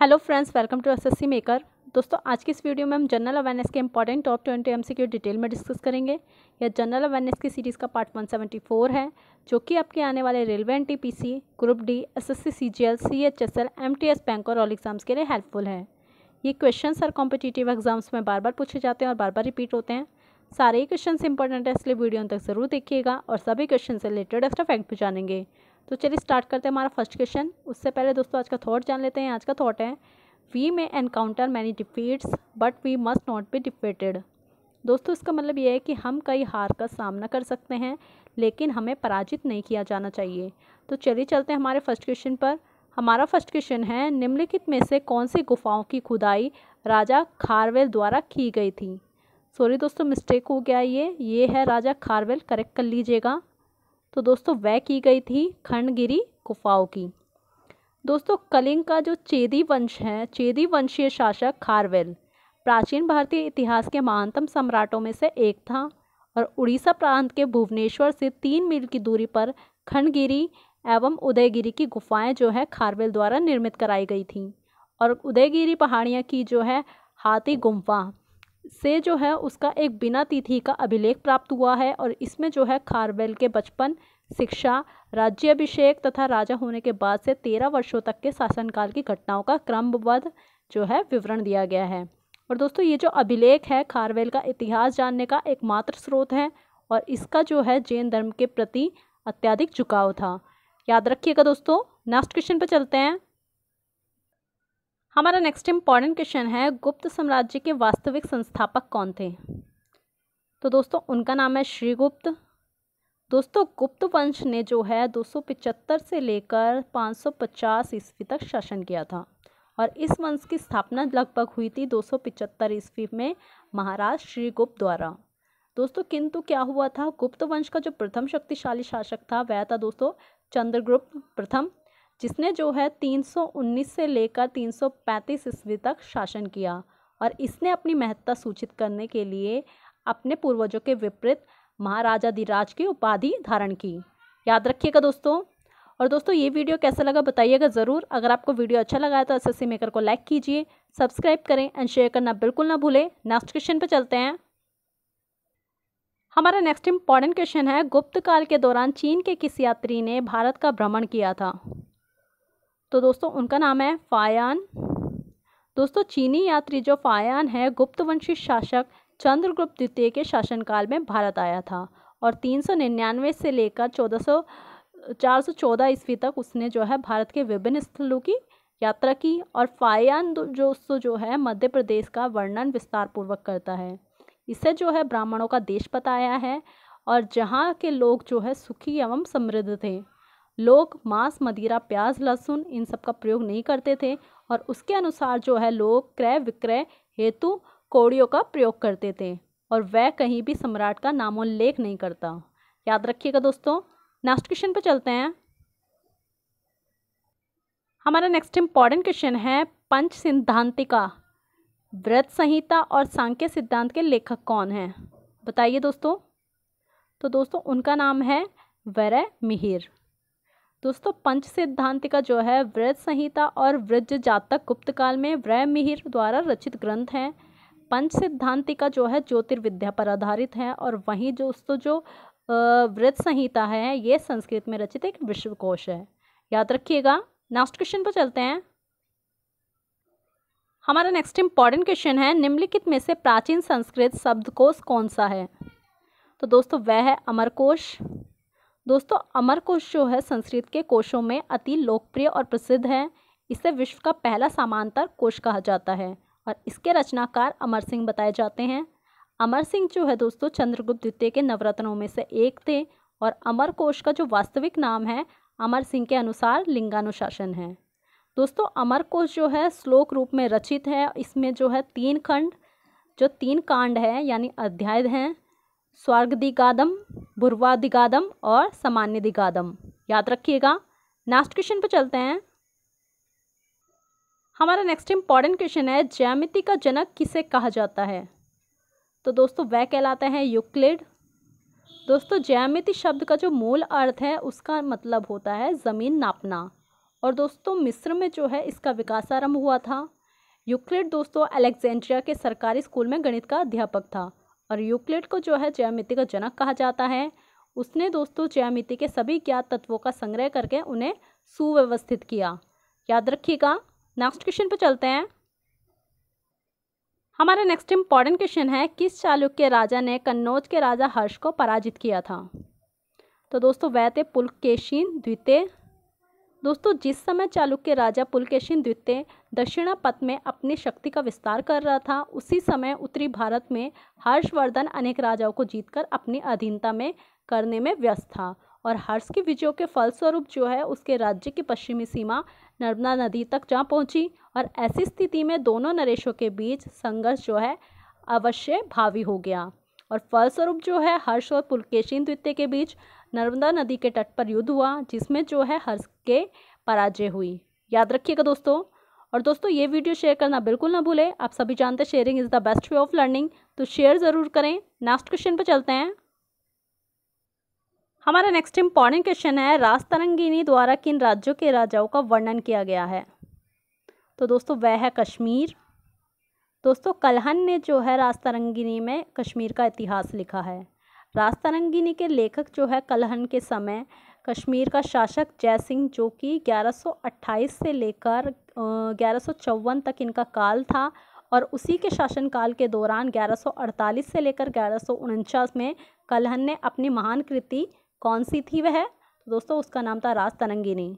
hello friends welcome to SSC maker दोस्तों आज की इस वीडियो में हम जनरल अवेयरनेस के important top twenty MCQ detail में डिस्कस करेंगे यह जनरल अवेयरनेस की सीरीज़ का पार्ट 174 है जो कि आपके आने वाले railway N NTPC group D SSC CGL CHSL MTS bank और ऑल एग्जाम्स के लिए हेल्पफुल है ये क्वेश्चन सर कॉम्पिटिटिव एग्जाम्स में बार बार पूछे जाते हैं और बार बार रिपीट होते हैं सारे ही क्वेश्चन इंपॉर्टेंट है इसलिए वीडियो तक ज़रूर देखिएगा और सभी क्वेश्चन से रिलेटेड एक्स्ट्रा फैक्ट भी जानेंगे तो चलिए स्टार्ट करते हैं हमारा फर्स्ट क्वेश्चन उससे पहले दोस्तों आज का थॉट जान लेते हैं आज का थॉट है we may encounter many defeats but we must not be defeated दोस्तों इसका मतलब ये है कि हम कई हार का सामना कर सकते हैं लेकिन हमें पराजित नहीं किया जाना चाहिए तो चलिए चलते हैं हमारे फर्स्ट क्वेश्चन पर हमारा फर्स्ट क्वेश्चन है निम्नलिखित में से कौन सी गुफाओं की खुदाई राजा खारवेल द्वारा की गई थी सॉरी दोस्तों मिस्टेक हो गया ये ये है राजा खारवेल करेक्ट कर लीजिएगा तो दोस्तों वह की गई थी खंडगिरी गुफाओं की दोस्तों कलिंग का जो चेदी वंश है चेदी वंशीय शासक खारवेल प्राचीन भारतीय इतिहास के महानतम सम्राटों में से एक था और उड़ीसा प्रांत के भुवनेश्वर से तीन मील की दूरी पर खंडगिरी एवं उदयगिरी की गुफाएं जो है खारवेल द्वारा निर्मित कराई गई थी और उदयगिरी पहाड़ियाँ की जो है हाथी गुम्फा से जो है उसका एक बिना तिथि का अभिलेख प्राप्त हुआ है और इसमें जो है खारवेल के बचपन शिक्षा राज्याभिषेक तथा राजा होने के बाद से तेरह वर्षों तक के शासनकाल की घटनाओं का क्रमबद्ध जो है विवरण दिया गया है और दोस्तों ये जो अभिलेख है खारवेल का इतिहास जानने का एकमात्र स्रोत है और इसका जो है जैन धर्म के प्रति अत्याधिक झुकाव था याद रखिएगा दोस्तों नेक्स्ट क्वेश्चन पर चलते हैं हमारा नेक्स्ट इम्पॉर्टेंट क्वेश्चन है गुप्त साम्राज्य के वास्तविक संस्थापक कौन थे तो दोस्तों उनका नाम है श्रीगुप्त दोस्तों गुप्त वंश ने जो है दो से लेकर 550 ईस्वी तक शासन किया था और इस वंश की स्थापना लगभग हुई थी 275 ईस्वी में महाराज श्रीगुप्त द्वारा दोस्तों किंतु क्या हुआ था गुप्त वंश का जो प्रथम शक्तिशाली शासक था वह था दोस्तों चंद्रगुप्त प्रथम जिसने जो है 319 से लेकर 335 ईस्वी तक शासन किया और इसने अपनी महत्ता सूचित करने के लिए अपने पूर्वजों के विपरीत महाराजाधिराज की उपाधि धारण की याद रखिएगा दोस्तों और दोस्तों ये वीडियो कैसा लगा बताइएगा ज़रूर अगर आपको वीडियो अच्छा लगा है तो एस मेकर को लाइक कीजिए सब्सक्राइब करें एंड शेयर करना बिल्कुल ना भूलें नेक्स्ट क्वेश्चन पर चलते हैं हमारा नेक्स्ट इम्पॉर्टेंट क्वेश्चन है गुप्त काल के दौरान चीन के किस यात्री ने भारत का भ्रमण किया था तो दोस्तों उनका नाम है फायान दोस्तों चीनी यात्री जो फायान है गुप्तवंशी शासक चंद्रगुप्त द्वितीय के शासनकाल में भारत आया था और निन्यानवे से लेकर सौ चौदह ईस्वी तक उसने जो है भारत के विभिन्न स्थलों की यात्रा की और फायान जो उसको जो है मध्य प्रदेश का वर्णन विस्तार पूर्वक करता है इसे जो है ब्राह्मणों का देश बताया है और जहाँ के लोग जो है सुखी एवं समृद्ध थे लोग मांस मदिरा प्याज लहसुन इन सब का प्रयोग नहीं करते थे और उसके अनुसार जो है लोग क्रय विक्रय हेतु कौड़ियों का प्रयोग करते थे और वह कहीं भी सम्राट का नामोल्लेख नहीं करता याद रखिएगा दोस्तों नेक्स्ट क्वेश्चन पर चलते हैं हमारा नेक्स्ट इम्पॉर्टेंट क्वेश्चन है पंच सिद्धांतिका व्रत संहिता और सांख्य सिद्धांत के लेखक कौन हैं बताइए दोस्तों तो दोस्तों उनका नाम है वरय मिहिर दोस्तों पंच सिद्धांत का जो है व्रज संहिता और व्रज जातक गुप्त काल में व्रय मिहिर द्वारा रचित ग्रंथ हैं पंच सिद्धांतिका का जो है ज्योतिर्विद्या पर आधारित है और वहीं जो दोस्तों जो व्रत संहिता है ये संस्कृत में रचित एक विश्वकोश है याद रखिएगा नेक्स्ट क्वेश्चन पर चलते हैं हमारा नेक्स्ट इम्पॉर्टेंट क्वेश्चन है निम्नलिखित में से प्राचीन संस्कृत शब्दकोश कौन सा है तो दोस्तों वह है अमरकोश दोस्तों अमरकोश जो है संस्कृत के कोशों में अति लोकप्रिय और प्रसिद्ध है इसे विश्व का पहला समांतर कोश कहा जाता है और इसके रचनाकार अमर सिंह बताए जाते हैं अमर सिंह जो है दोस्तों चंद्रगुप्त द्वितीय के नवरत्नों में से एक थे और अमर कोश का जो वास्तविक नाम है अमर सिंह के अनुसार लिंगानुशासन है दोस्तों अमर कोश जो है श्लोक रूप में रचित है इसमें जो है तीन खंड जो तीन कांड है यानी अध्याय हैं स्वर्गदिगादम बुरवा और सामान्य दिगादम याद रखिएगा नेक्स्ट क्वेश्चन पर चलते हैं हमारा नेक्स्ट इम्पॉर्टेंट क्वेश्चन है ज्यामिति का जनक किसे कहा जाता है तो दोस्तों वह कहलाते हैं यूक्लिड दोस्तों ज्यामिति शब्द का जो मूल अर्थ है उसका मतलब होता है ज़मीन नापना और दोस्तों मिस्र में जो है इसका विकास आरंभ हुआ था यूक्लिड दोस्तों अलेक्जेंड्रिया के सरकारी स्कूल में गणित का अध्यापक था और यूक्लिड को जो है ज्यामिति का जनक कहा जाता है उसने दोस्तों ज्यामिति के सभी ज्ञात तत्वों का संग्रह करके उन्हें सुव्यवस्थित किया याद रखिएगा नेक्स्ट क्वेश्चन पर चलते हैं हमारा नेक्स्ट इम्पॉर्टेंट क्वेश्चन है किस चालुक्य राजा ने कन्नौज के राजा हर्ष को पराजित किया था तो दोस्तों वह थे पुलकेशिन द्वितीय दोस्तों जिस समय चालुक्य राजा पुलकेशिन द्वितीय दक्षिणा पथ में अपनी शक्ति का विस्तार कर रहा था उसी समय उत्तरी भारत में हर्षवर्धन अनेक राजाओं को जीतकर अपनी अधीनता में करने में व्यस्त था और हर्ष की विजयों के फलस्वरूप जो है उसके राज्य की पश्चिमी सीमा नर्मदा नदी तक जा पहुंची और ऐसी स्थिति में दोनों नरेशों के बीच संघर्ष जो है अवश्य भावी हो गया और फलस्वरूप जो है हर्ष और पुलकेशिन द्वितीय के बीच नर्मदा नदी के तट पर युद्ध हुआ जिसमें जो है हर्ष के पराजय हुई याद रखिएगा दोस्तों और दोस्तों ये वीडियो शेयर करना बिल्कुल ना भूलें आप सभी जानते हैं sharing is the best way of learning तो शेयर ज़रूर करें नेक्स्ट क्वेश्चन पर चलते हैं हमारा नेक्स्ट इम्पॉर्टेंट क्वेश्चन है राज तरंगिनी द्वारा किन राज्यों के राजाओं का वर्णन किया गया है तो दोस्तों वह है कश्मीर दोस्तों कलहन ने जो है राज तरंगिनी में कश्मीर का इतिहास लिखा है राज तरंगिनी के लेखक जो है कलहन के समय कश्मीर का शासक जय सिंह जो कि 1128 से लेकर ग्यारह तक इनका काल था और उसी के शासनकाल के दौरान 1148 से लेकर ग्यारह में कलहन ने अपनी महान कृति कौन सी थी वह तो दोस्तों उसका नाम था राज तरंगिनी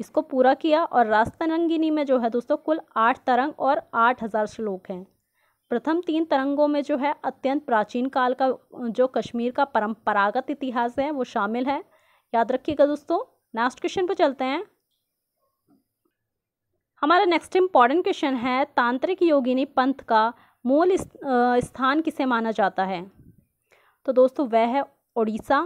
इसको पूरा किया और राज तरंगिनी में जो है दोस्तों कुल आठ तरंग और आठ हज़ार श्लोक हैं प्रथम तीन तरंगों में जो है अत्यंत प्राचीन काल का जो कश्मीर का परंपरागत इतिहास है वो शामिल है याद रखिएगा दोस्तों नेक्स्ट क्वेश्चन पर चलते हैं हमारा नेक्स्ट इम्पॉर्टेंट क्वेश्चन है तांत्रिक योगिनी पंथ का मूल स्थान किसे माना जाता है तो दोस्तों वह है उड़ीसा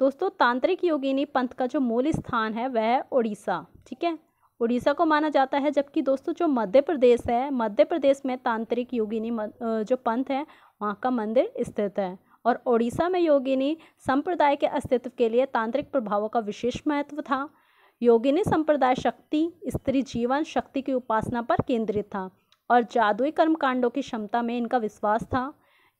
दोस्तों तांत्रिक योगिनी पंथ का जो मूल स्थान है वह है उड़ीसा ठीक है उड़ीसा को माना जाता है जबकि दोस्तों जो मध्य प्रदेश है मध्य प्रदेश में तांत्रिक योगिनी जो पंथ है वहाँ का मंदिर स्थित है और ओडिशा में योगिनी संप्रदाय के अस्तित्व के लिए तांत्रिक प्रभावों का विशेष महत्व था योगिनी संप्रदाय शक्ति स्त्री जीवन शक्ति की उपासना पर केंद्रित था और जादुई कर्मकांडों की क्षमता में इनका विश्वास था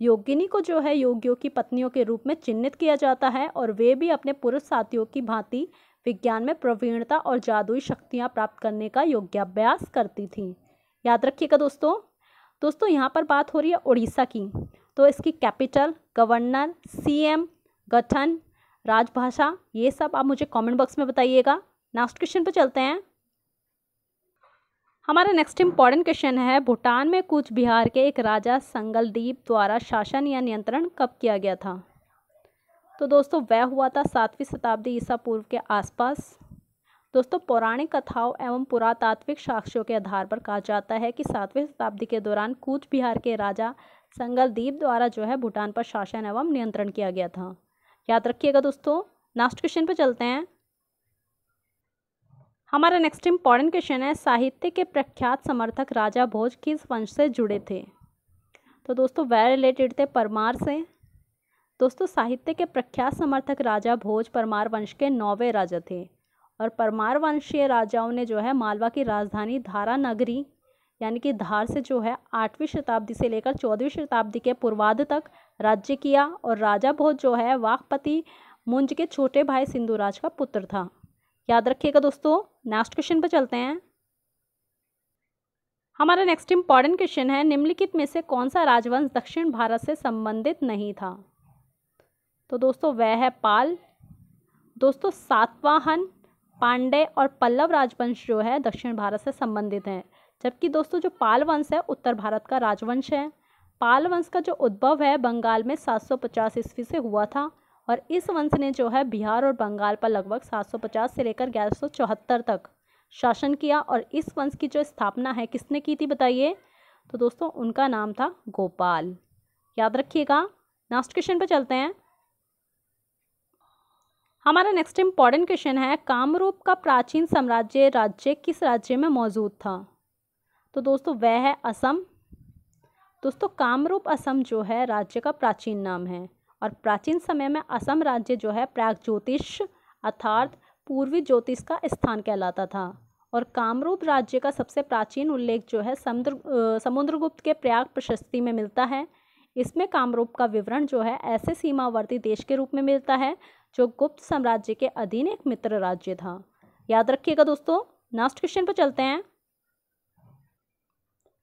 योगिनी को जो है योगियों की पत्नियों के रूप में चिन्हित किया जाता है और वे भी अपने पुरुष साथियों की भांति विज्ञान में प्रवीणता और जादुई शक्तियाँ प्राप्त करने का योग्याभ्यास करती थी याद रखिएगा दोस्तों दोस्तों यहाँ पर बात हो रही है उड़ीसा की तो इसकी कैपिटल गवर्नर सीएम गठन राजभाषा ये सब आप मुझे कमेंट बॉक्स में बताइएगा नेक्स्ट क्वेश्चन पर चलते हैं हमारा नेक्स्ट इम्पॉर्टेंट क्वेश्चन है भूटान में कूच बिहार के एक राजा संगलदीप द्वारा शासन या नियंत्रण कब किया गया था तो दोस्तों वह हुआ था सातवीं शताब्दी ईसा पूर्व के आसपास दोस्तों पौराणिक कथाओं एवं पुरातात्विक साक्ष्यों के आधार पर कहा जाता है कि सातवीं शताब्दी के दौरान कूच बिहार के राजा संगलदीप द्वारा जो है भूटान पर शासन एवं नियंत्रण किया गया था याद रखिएगा दोस्तों लास्ट क्वेश्चन पर चलते हैं हमारा नेक्स्ट इम्पॉर्टेंट क्वेश्चन है साहित्य के प्रख्यात समर्थक राजा भोज किस वंश से जुड़े थे तो दोस्तों वह रिलेटेड थे परमार से दोस्तों साहित्य के प्रख्यात समर्थक राजा भोज परमार वंश के नौवे राजा थे और परमार वंशीय राजाओं ने जो है मालवा की राजधानी धारा नगरी यानी कि धार से जो है आठवीं शताब्दी से लेकर चौदहवीं शताब्दी के पूर्वाध तक राज्य किया और राजा भोज जो है वाकपति मुंज के छोटे भाई सिंधुराज का पुत्र था याद रखिएगा दोस्तों नेक्स्ट क्वेश्चन पर चलते हैं हमारा नेक्स्ट इम्पॉर्टेंट क्वेश्चन है निम्नलिखित में से कौन सा राजवंश दक्षिण भारत से संबंधित नहीं था तो दोस्तों वह है पाल दोस्तों सातवाहन पांडे और पल्लव राजवंश जो है दक्षिण भारत से संबंधित हैं जबकि दोस्तों जो पाल वंश है उत्तर भारत का राजवंश है पाल वंश का जो उद्भव है बंगाल में 750 ईस्वी से हुआ था और इस वंश ने जो है बिहार और बंगाल पर लगभग 750 से लेकर ग्यारह तक शासन किया और इस वंश की जो स्थापना है किसने की थी बताइए तो दोस्तों उनका नाम था गोपाल याद रखिएगा नास्ट क्वेश्चन पर चलते हैं हमारा नेक्स्ट इम्पॉर्टेंट क्वेश्चन है कामरूप का प्राचीन साम्राज्य राज्य किस राज्य में मौजूद था तो दोस्तों वह है असम दोस्तों कामरूप असम जो है राज्य का प्राचीन नाम है और प्राचीन समय में असम राज्य जो है प्राग ज्योतिष अर्थात पूर्वी ज्योतिष का स्थान कहलाता था और कामरूप राज्य का सबसे प्राचीन उल्लेख जो है समुद्र समुद्रगुप्त के प्रयाग प्रशस्ति में मिलता है इसमें कामरूप का विवरण जो है ऐसे सीमावर्ती देश के रूप में मिलता है जो गुप्त साम्राज्य के अधीन एक मित्र राज्य था याद रखिएगा दोस्तों लास्ट क्वेश्चन पर चलते हैं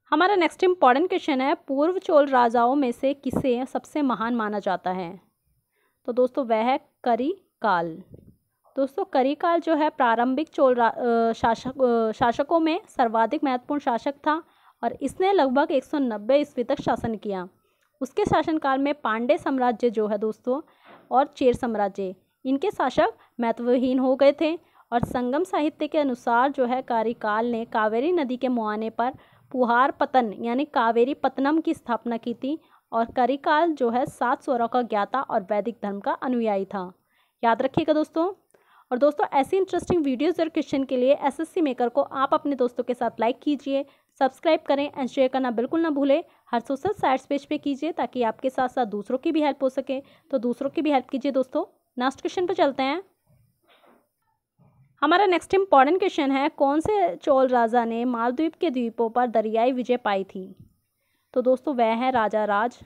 हमारा नेक्स्ट इम्पॉर्टेंट क्वेश्चन है पूर्व चोल राजाओं में से किसे सबसे महान माना जाता है तो दोस्तों वह है करी काल दोस्तों करी काल जो है प्रारंभिक चोल शासक शासकों में सर्वाधिक महत्वपूर्ण शासक था और इसने लगभग 190 सौ ईस्वी तक शासन किया उसके शासनकाल में पांडे साम्राज्य जो है दोस्तों और चेर साम्राज्य इनके शासक महत्वहीन हो गए थे और संगम साहित्य के अनुसार जो है कार्यकाल ने कावेरी नदी के मुआने पर पुहार पतन यानी कावेरी पतनम की स्थापना की थी और करिकाल जो है सात स्वरों का ज्ञाता और वैदिक धर्म का अनुयायी था याद रखिएगा दोस्तों और दोस्तों ऐसी इंटरेस्टिंग वीडियोज़ और क्वेश्चन के लिए एसएससी मेकर को आप अपने दोस्तों के साथ लाइक कीजिए सब्सक्राइब करें एंड शेयर करना बिल्कुल ना भूलें हर सोशल साइट्स पेज पे कीजिए ताकि आपके साथ साथ दूसरों की भी हेल्प हो सके तो दूसरों की भी हेल्प कीजिए दोस्तों नेक्स्ट क्वेश्चन पर चलते हैं हमारा नेक्स्ट इम्पॉर्टेंट क्वेश्चन है कौन से चोल राजा ने मालद्वीप के द्वीपों पर दरियाई विजय पाई थी तो दोस्तों वह है राजा राज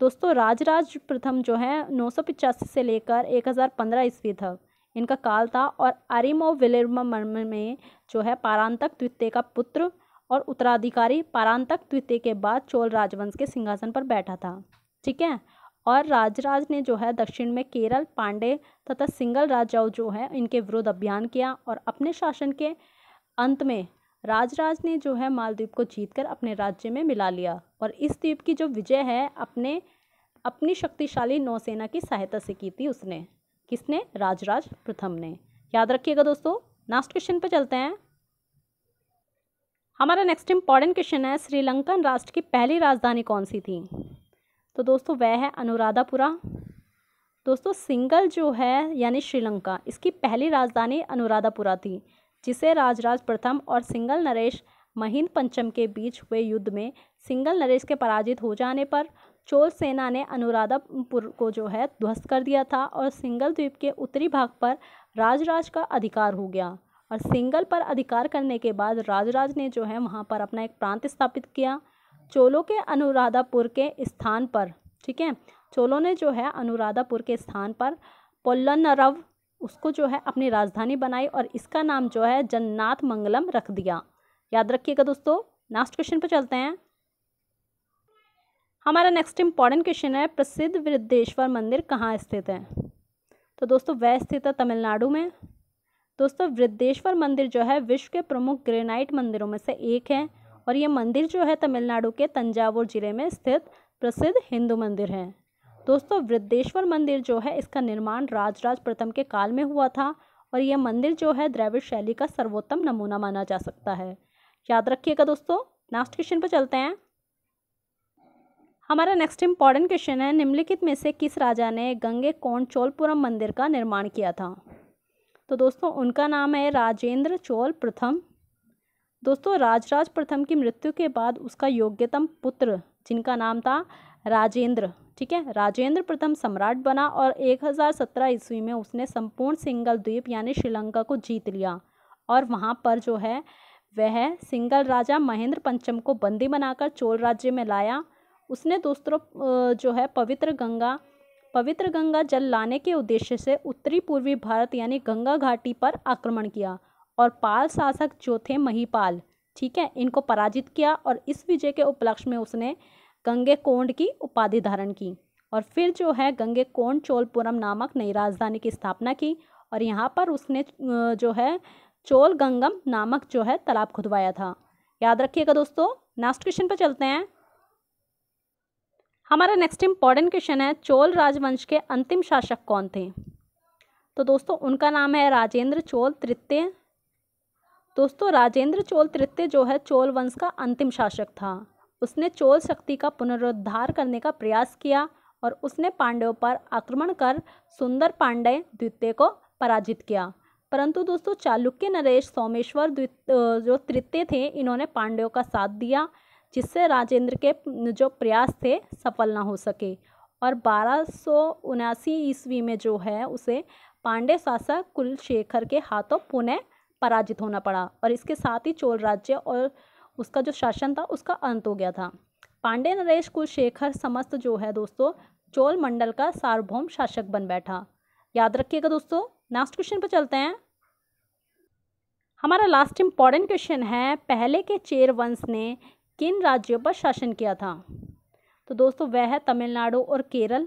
दोस्तों राजराज प्रथम जो है नौ सौ पिचासी से लेकर एक हज़ार पंद्रह ईस्वी तक इनका काल था और अरिमो विलिर्म में जो है पारांतक द्वितीय का पुत्र और उत्तराधिकारी पारांतक द्वितीय के बाद चोल राजवंश के सिंहासन पर बैठा था ठीक है और राजराज ने जो है दक्षिण में केरल पांडे तथा सिंगल राजाओं जो है इनके विरुद्ध अभियान किया और अपने शासन के अंत में राजराज ने जो है मालद्वीप को जीतकर अपने राज्य में मिला लिया और इस द्वीप की जो विजय है अपने अपनी शक्तिशाली नौसेना की सहायता से की थी उसने किसने राजराज प्रथम ने याद रखिएगा दोस्तों लास्ट क्वेश्चन पर चलते हैं हमारा नेक्स्ट इम्पॉर्टेंट क्वेश्चन है श्रीलंकन राष्ट्र की पहली राजधानी कौन सी थी तो दोस्तों वह है अनुराधापुरा दोस्तों सिंगल जो है यानी श्रीलंका इसकी पहली राजधानी अनुराधापुरा थी जिसे राजराज प्रथम और सिंगल नरेश महिंद पंचम के बीच हुए युद्ध में सिंगल नरेश के पराजित हो जाने पर चोल सेना ने अनुराधापुर को जो है ध्वस्त कर दिया था और सिंगल द्वीप के उत्तरी भाग पर राजराज का अधिकार हो गया और सिंगल पर अधिकार करने के बाद राजराज ने जो है वहाँ पर अपना एक प्रांत स्थापित किया चोलों के अनुराधापुर के स्थान पर ठीक है चोलों ने जो है अनुराधापुर के स्थान पर पोल्लनरव उसको जो है अपनी राजधानी बनाई और इसका नाम जो है जन्नाथ मंगलम रख दिया याद रखिएगा दोस्तों लास्ट क्वेश्चन पर चलते हैं हमारा नेक्स्ट इंपॉर्टेंट क्वेश्चन है प्रसिद्ध वृद्धेश्वर मंदिर कहाँ स्थित है तो दोस्तों वह स्थित है तमिलनाडु में दोस्तों वृद्धेश्वर मंदिर जो है विश्व के प्रमुख ग्रेनाइट मंदिरों में से एक है और ये मंदिर जो है तमिलनाडु के तंजावुर जिले में स्थित प्रसिद्ध हिंदू मंदिर है दोस्तों वृद्धेश्वर मंदिर जो है इसका निर्माण राजराज प्रथम के काल में हुआ था और यह मंदिर जो है द्रविड़ शैली का सर्वोत्तम नमूना माना जा सकता है याद रखिएगा दोस्तों लास्ट क्वेश्चन पर चलते हैं हमारा नेक्स्ट इम्पॉर्टेंट क्वेश्चन है निम्नलिखित में से किस राजा ने गंगे कोण चोलपुरम मंदिर का निर्माण किया था तो दोस्तों उनका नाम है राजेंद्र चोल प्रथम दोस्तों राजराज प्रथम की मृत्यु के बाद उसका योग्यतम पुत्र जिनका नाम था राजेंद्र ठीक है राजेंद्र प्रथम सम्राट बना और 1017 ईस्वी में उसने संपूर्ण सिंगल द्वीप यानी श्रीलंका को जीत लिया और वहाँ पर जो है वह सिंगल राजा महेंद्र पंचम को बंदी बनाकर चोल राज्य में लाया उसने दोस्तों जो है पवित्र गंगा पवित्र गंगा जल लाने के उद्देश्य से उत्तरी पूर्वी भारत यानी गंगा घाटी पर आक्रमण किया और पाल शासक जो थे महीपाल ठीक है इनको पराजित किया और इस विजय के उपलक्ष्य में उसने गंगे कोंड की उपाधि धारण की और फिर जो है गंगे कोंड चोलपुरम नामक नई राजधानी की स्थापना की और यहाँ पर उसने जो है चोल गंगम नामक जो है तालाब खुदवाया था याद रखिएगा दोस्तों नेक्स्ट क्वेश्चन पर चलते हैं हमारा नेक्स्ट इम्पॉर्टेंट क्वेश्चन है चोल राजवंश के अंतिम शासक कौन थे तो दोस्तों उनका नाम है राजेंद्र चोल तृतीय दोस्तों राजेंद्र चोल तृतीय जो है चोल वंश का अंतिम शासक था उसने चोल शक्ति का पुनरुद्धार करने का प्रयास किया और उसने पांडवों पर आक्रमण कर सुंदर पांडे द्वितीय को पराजित किया परंतु दोस्तों चालुक्य नरेश सोमेश्वर द्वित जो तृतीय थे इन्होंने पांडवों का साथ दिया जिससे राजेंद्र के जो प्रयास थे सफल ना हो सके और बारह ईस्वी में जो है उसे पांडे शासक कुलशेखर के हाथों पुनः पराजित होना पड़ा और इसके साथ ही चोल राज्य और उसका जो शासन था उसका अंत हो गया था पांडे नरेश कुलशेखर समस्त जो है दोस्तों चोल मंडल का सार्वभौम शासक बन बैठा याद रखिएगा दोस्तों नेक्स्ट क्वेश्चन पर चलते हैं हमारा लास्ट इम्पॉर्टेंट क्वेश्चन है पहले के चेर वंश ने किन राज्यों पर शासन किया था तो दोस्तों वह है तमिलनाडु और केरल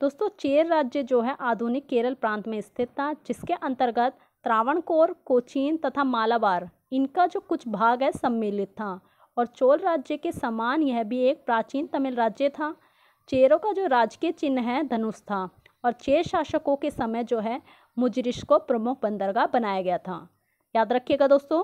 दोस्तों चेर राज्य जो है आधुनिक केरल प्रांत में स्थित था जिसके अंतर्गत त्रावणकोर कोचीन तथा मालाबार इनका जो कुछ भाग है सम्मिलित था और चोल राज्य के समान यह भी एक प्राचीन तमिल राज्य था चेरों का जो राजकीय चिन्ह है धनुष था और चेर शासकों के समय जो है मुजरिश को प्रमुख बंदरगाह बनाया गया था याद रखिएगा दोस्तों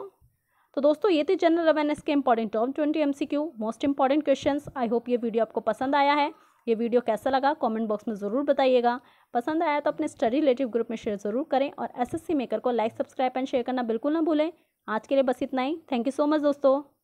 तो दोस्तों ये थे जनरल अवेयरनेस के important top twenty M most important question I hope ये वीडियो आपको पसंद आया है ये वीडियो कैसा लगा कमेंट बॉक्स में ज़रूर बताइएगा पसंद आया तो अपने स्टडी रिलेटिव ग्रुप में शेयर ज़रूर करें और एसएससी मेकर को लाइक सब्सक्राइब एंड शेयर करना बिल्कुल ना भूलें आज के लिए बस इतना ही थैंक यू सो मच दोस्तों